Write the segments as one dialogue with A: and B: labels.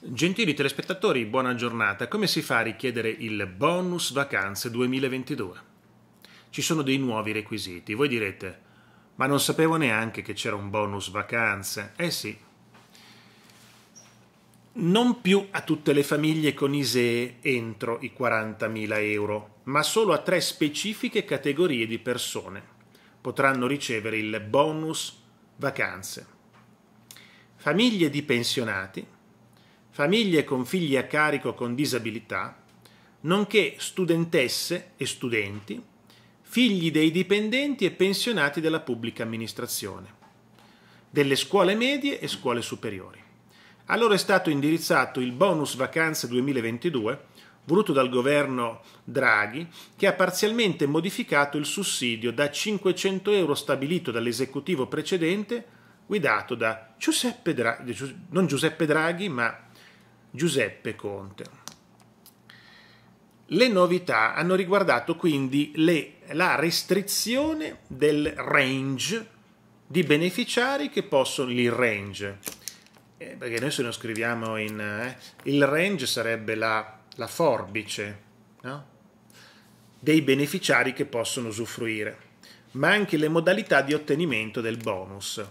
A: Gentili telespettatori, buona giornata. Come si fa a richiedere il bonus vacanze 2022? Ci sono dei nuovi requisiti. Voi direte, ma non sapevo neanche che c'era un bonus vacanze. Eh sì. Non più a tutte le famiglie con ISEE entro i 40.000 euro, ma solo a tre specifiche categorie di persone potranno ricevere il bonus vacanze. Famiglie di pensionati, famiglie con figli a carico con disabilità, nonché studentesse e studenti, figli dei dipendenti e pensionati della pubblica amministrazione, delle scuole medie e scuole superiori. A loro è stato indirizzato il bonus vacanze 2022 voluto dal governo Draghi, che ha parzialmente modificato il sussidio da 500 euro stabilito dall'esecutivo precedente, guidato da Giuseppe Draghi, non Giuseppe Draghi, ma Giuseppe Conte. Le novità hanno riguardato quindi le, la restrizione del range di beneficiari che possono il range. Eh, perché noi se lo scriviamo in eh, il range sarebbe la, la forbice no? dei beneficiari che possono usufruire, ma anche le modalità di ottenimento del bonus.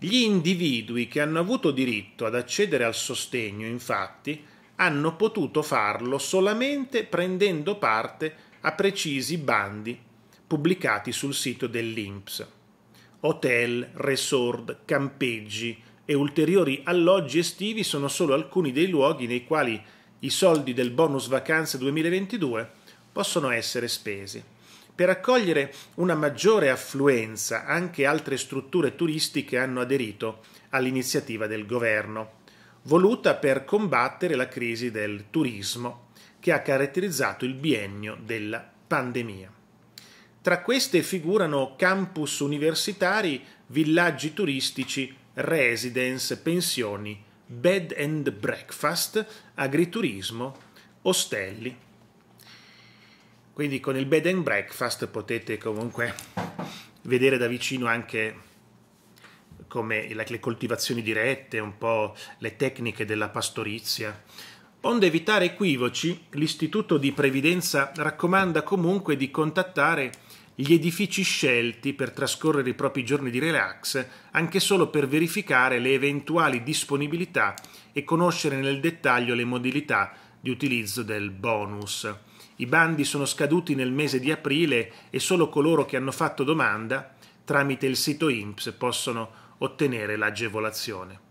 A: Gli individui che hanno avuto diritto ad accedere al sostegno, infatti, hanno potuto farlo solamente prendendo parte a precisi bandi pubblicati sul sito dell'INPS. Hotel, resort, campeggi e ulteriori alloggi estivi sono solo alcuni dei luoghi nei quali i soldi del bonus vacanze 2022 possono essere spesi. Per accogliere una maggiore affluenza anche altre strutture turistiche hanno aderito all'iniziativa del governo, voluta per combattere la crisi del turismo che ha caratterizzato il biennio della pandemia. Tra queste figurano campus universitari, villaggi turistici, residence, pensioni, bed and breakfast, agriturismo, ostelli quindi con il bed and breakfast potete comunque vedere da vicino anche come le coltivazioni dirette, un po' le tecniche della pastorizia. Onde evitare equivoci, l'Istituto di Previdenza raccomanda comunque di contattare gli edifici scelti per trascorrere i propri giorni di relax, anche solo per verificare le eventuali disponibilità e conoscere nel dettaglio le modalità di utilizzo del bonus. I bandi sono scaduti nel mese di aprile e solo coloro che hanno fatto domanda tramite il sito INPS possono ottenere l'agevolazione.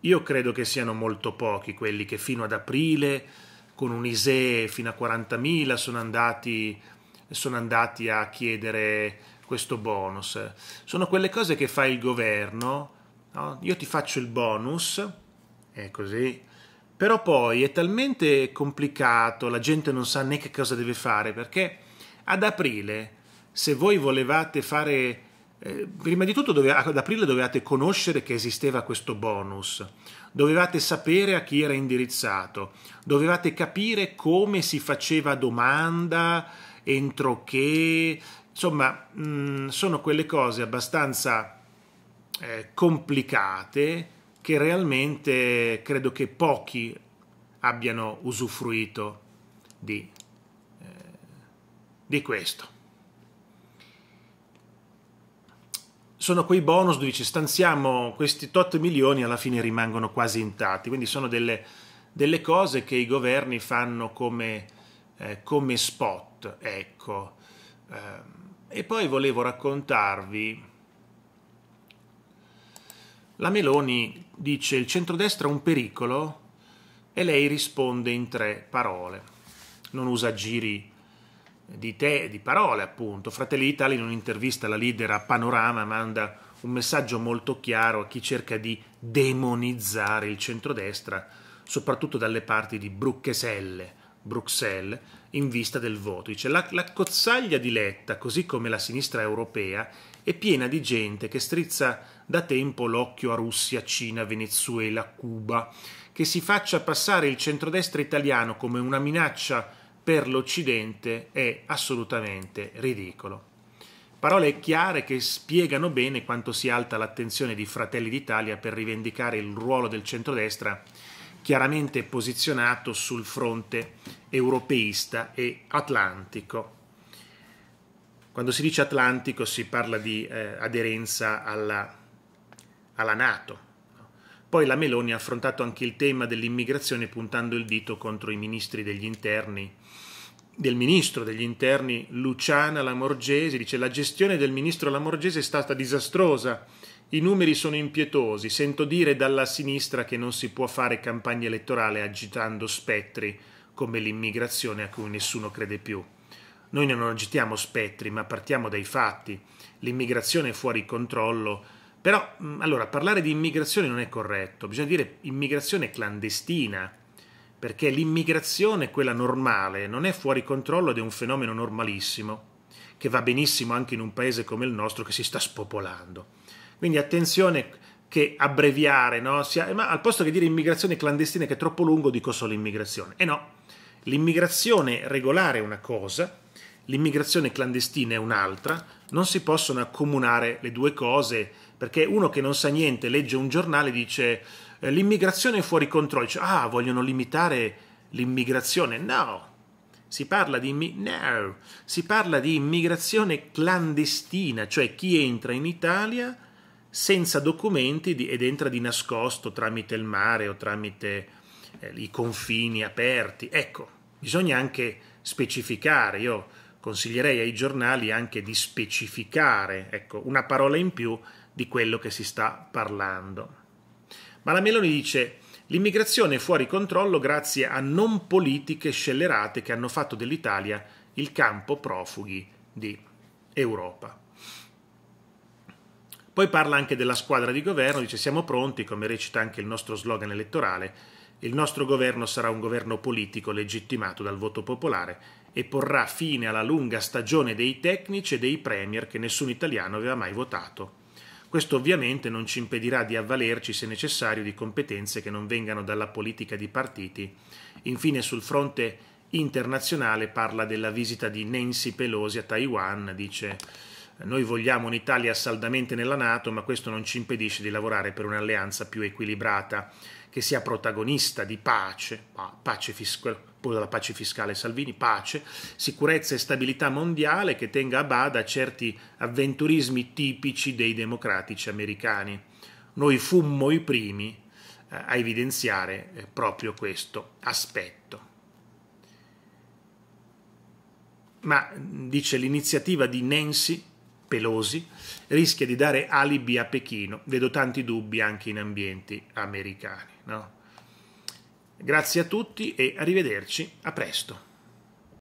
A: Io credo che siano molto pochi quelli che fino ad aprile, con un ISEE fino a 40.000, sono andati, sono andati a chiedere questo bonus. Sono quelle cose che fa il governo. No? Io ti faccio il bonus, è così, però poi è talmente complicato, la gente non sa né che cosa deve fare, perché ad aprile, se voi volevate fare, eh, prima di tutto dove, ad aprile dovevate conoscere che esisteva questo bonus, dovevate sapere a chi era indirizzato, dovevate capire come si faceva domanda, entro che, insomma, mh, mm, sono quelle cose abbastanza eh, complicate che realmente credo che pochi abbiano usufruito di, eh, di questo. sono quei bonus dove ci stanziamo questi tot milioni alla fine rimangono quasi intatti, quindi sono delle, delle cose che i governi fanno come, eh, come spot, ecco. Ehm, e poi volevo raccontarvi la Meloni dice il centrodestra è un pericolo e lei risponde in tre parole. Non usa giri di, te, di parole, appunto. Fratelli d'Italia in un'intervista alla leader a Panorama manda un messaggio molto chiaro a chi cerca di demonizzare il centrodestra, soprattutto dalle parti di Bruccheselle Bruxelles in vista del voto. Dice, la, la cozzaglia di Letta, così come la sinistra europea, è piena di gente che strizza da tempo l'occhio a Russia, Cina, Venezuela, Cuba, che si faccia passare il centrodestra italiano come una minaccia per l'Occidente è assolutamente ridicolo. Parole chiare che spiegano bene quanto sia alta l'attenzione di Fratelli d'Italia per rivendicare il ruolo del centrodestra chiaramente posizionato sul fronte europeista e atlantico. Quando si dice atlantico si parla di eh, aderenza alla, alla Nato. Poi la Meloni ha affrontato anche il tema dell'immigrazione puntando il dito contro i ministri degli interni del ministro degli interni Luciana Lamorgese, dice la gestione del ministro Lamorgese è stata disastrosa i numeri sono impietosi, sento dire dalla sinistra che non si può fare campagna elettorale agitando spettri come l'immigrazione a cui nessuno crede più. Noi non agitiamo spettri, ma partiamo dai fatti. L'immigrazione è fuori controllo. Però, mm, allora, parlare di immigrazione non è corretto, bisogna dire immigrazione clandestina, perché l'immigrazione, quella normale, non è fuori controllo ed è un fenomeno normalissimo, che va benissimo anche in un paese come il nostro che si sta spopolando. Quindi attenzione che abbreviare, no? ma al posto che dire immigrazione clandestina che è troppo lungo dico solo immigrazione. E eh no, l'immigrazione regolare è una cosa, l'immigrazione clandestina è un'altra, non si possono accomunare le due cose perché uno che non sa niente legge un giornale e dice eh, l'immigrazione è fuori controllo, dice ah vogliono limitare l'immigrazione, no, si parla, di, no, si parla di immigrazione clandestina, cioè chi entra in Italia senza documenti ed entra di nascosto tramite il mare o tramite eh, i confini aperti. Ecco, bisogna anche specificare, io consiglierei ai giornali anche di specificare, ecco, una parola in più di quello che si sta parlando. Ma la Meloni dice l'immigrazione è fuori controllo grazie a non politiche scellerate che hanno fatto dell'Italia il campo profughi di Europa. Poi parla anche della squadra di governo, dice siamo pronti, come recita anche il nostro slogan elettorale, il nostro governo sarà un governo politico legittimato dal voto popolare e porrà fine alla lunga stagione dei tecnici e dei premier che nessun italiano aveva mai votato. Questo ovviamente non ci impedirà di avvalerci, se necessario, di competenze che non vengano dalla politica di partiti. Infine, sul fronte internazionale parla della visita di Nancy Pelosi a Taiwan, dice noi vogliamo un'Italia saldamente nella Nato, ma questo non ci impedisce di lavorare per un'alleanza più equilibrata, che sia protagonista di pace, pace fiscale, poi dalla pace fiscale Salvini, pace, sicurezza e stabilità mondiale che tenga a bada certi avventurismi tipici dei democratici americani. Noi fummo i primi eh, a evidenziare eh, proprio questo aspetto. Ma dice l'iniziativa di Nancy pelosi rischia di dare alibi a Pechino. Vedo tanti dubbi anche in ambienti americani. No? Grazie a tutti e arrivederci, a presto.